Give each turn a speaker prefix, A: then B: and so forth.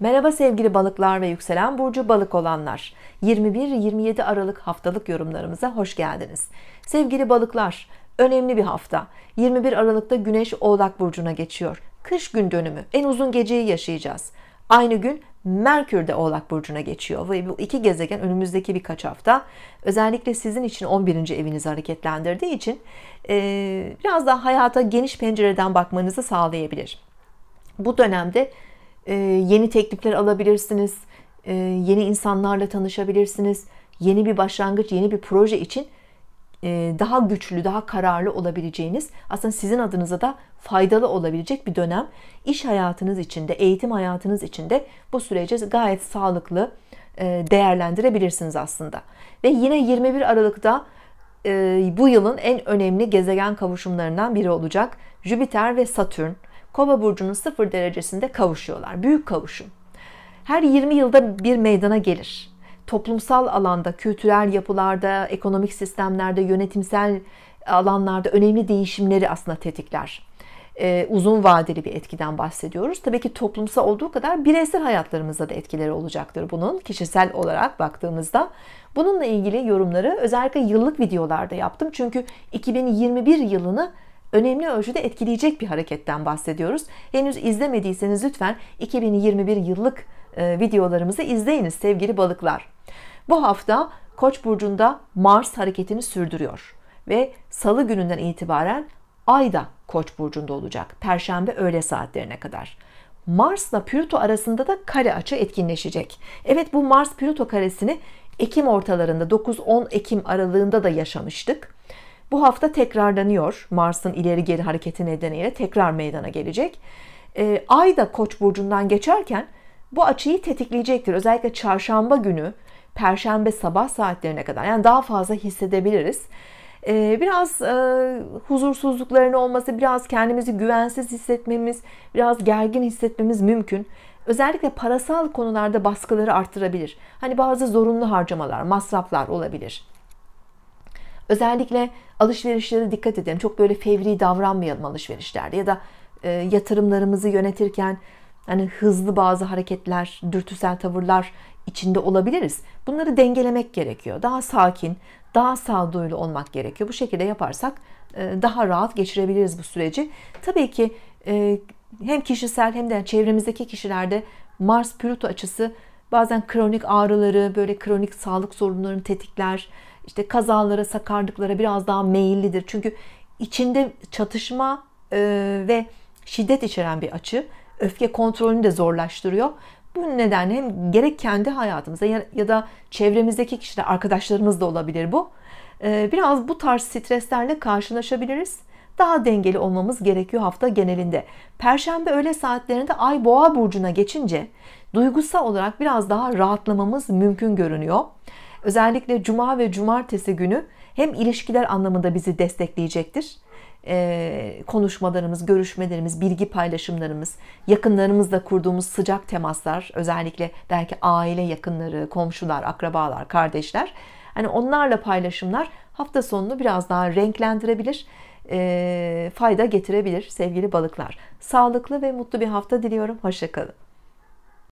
A: Merhaba sevgili balıklar ve yükselen burcu balık olanlar. 21-27 Aralık haftalık yorumlarımıza hoş geldiniz. Sevgili balıklar, önemli bir hafta. 21 Aralık'ta Güneş Oğlak burcuna geçiyor. Kış gün dönümü, en uzun geceyi yaşayacağız. Aynı gün Merkür de Oğlak burcuna geçiyor ve bu iki gezegen önümüzdeki birkaç hafta özellikle sizin için 11. evinizi hareketlendirdiği için biraz daha hayata geniş pencereden bakmanızı sağlayabilir. Bu dönemde ee, yeni teklifler alabilirsiniz. Ee, yeni insanlarla tanışabilirsiniz. Yeni bir başlangıç, yeni bir proje için e, daha güçlü, daha kararlı olabileceğiniz, aslında sizin adınıza da faydalı olabilecek bir dönem. İş hayatınız içinde, eğitim hayatınız içinde bu süreci gayet sağlıklı e, değerlendirebilirsiniz aslında. Ve yine 21 Aralık'ta e, bu yılın en önemli gezegen kavuşumlarından biri olacak. Jüpiter ve Satürn Kova burcunun sıfır derecesinde kavuşuyorlar. Büyük kavuşum. Her 20 yılda bir meydana gelir. Toplumsal alanda, kültürel yapılarda, ekonomik sistemlerde, yönetimsel alanlarda önemli değişimleri aslında tetikler. Ee, uzun vadeli bir etkiden bahsediyoruz. Tabii ki toplumsal olduğu kadar bireysel hayatlarımızda da etkileri olacaktır bunun. Kişisel olarak baktığımızda bununla ilgili yorumları özellikle yıllık videolarda yaptım. Çünkü 2021 yılını önemli ölçüde etkileyecek bir hareketten bahsediyoruz. Henüz izlemediyseniz lütfen 2021 yıllık e, videolarımızı izleyiniz sevgili balıklar. Bu hafta Koç burcunda Mars hareketini sürdürüyor ve salı gününden itibaren Ay da Koç burcunda olacak. Perşembe öğle saatlerine kadar. Mars'la Plüto arasında da kare açı etkinleşecek. Evet bu Mars Plüto karesini Ekim ortalarında 9-10 Ekim aralığında da yaşamıştık. Bu hafta tekrarlanıyor. Mars'ın ileri geri hareketi nedeniyle tekrar meydana gelecek. E, Ay da Koç burcundan geçerken bu açıyı tetikleyecektir. Özellikle çarşamba günü, perşembe sabah saatlerine kadar. Yani daha fazla hissedebiliriz. E, biraz e, huzursuzlukların olması, biraz kendimizi güvensiz hissetmemiz, biraz gergin hissetmemiz mümkün özellikle parasal konularda baskıları arttırabilir. Hani bazı zorunlu harcamalar, masraflar olabilir. Özellikle alışverişlere dikkat edelim. Çok böyle fevri davranmayalım alışverişlerde ya da e, yatırımlarımızı yönetirken hani hızlı bazı hareketler, dürtüsel tavırlar içinde olabiliriz. Bunları dengelemek gerekiyor. Daha sakin, daha sağduyulu olmak gerekiyor. Bu şekilde yaparsak e, daha rahat geçirebiliriz bu süreci. Tabii ki e, hem kişisel hem de çevremizdeki kişilerde Mars Plüto açısı bazen kronik ağrıları, böyle kronik sağlık sorunlarını tetikler işte kazalara, sakarlıklara biraz daha meyillidir. Çünkü içinde çatışma e, ve şiddet içeren bir açı. Öfke kontrolünü de zorlaştırıyor. Bu nedenle hem gerek kendi hayatımızda ya, da çevremizdeki kişiler, arkadaşlarımız da olabilir bu. E, biraz bu tarz streslerle karşılaşabiliriz. Daha dengeli olmamız gerekiyor hafta genelinde. Perşembe öğle saatlerinde Ay Boğa burcuna geçince duygusal olarak biraz daha rahatlamamız mümkün görünüyor. Özellikle cuma ve cumartesi günü hem ilişkiler anlamında bizi destekleyecektir. Ee, konuşmalarımız, görüşmelerimiz, bilgi paylaşımlarımız, yakınlarımızla kurduğumuz sıcak temaslar, özellikle belki aile yakınları, komşular, akrabalar, kardeşler, hani onlarla paylaşımlar hafta sonunu biraz daha renklendirebilir, ee, fayda getirebilir sevgili balıklar. Sağlıklı ve mutlu bir hafta diliyorum. Hoşçakalın.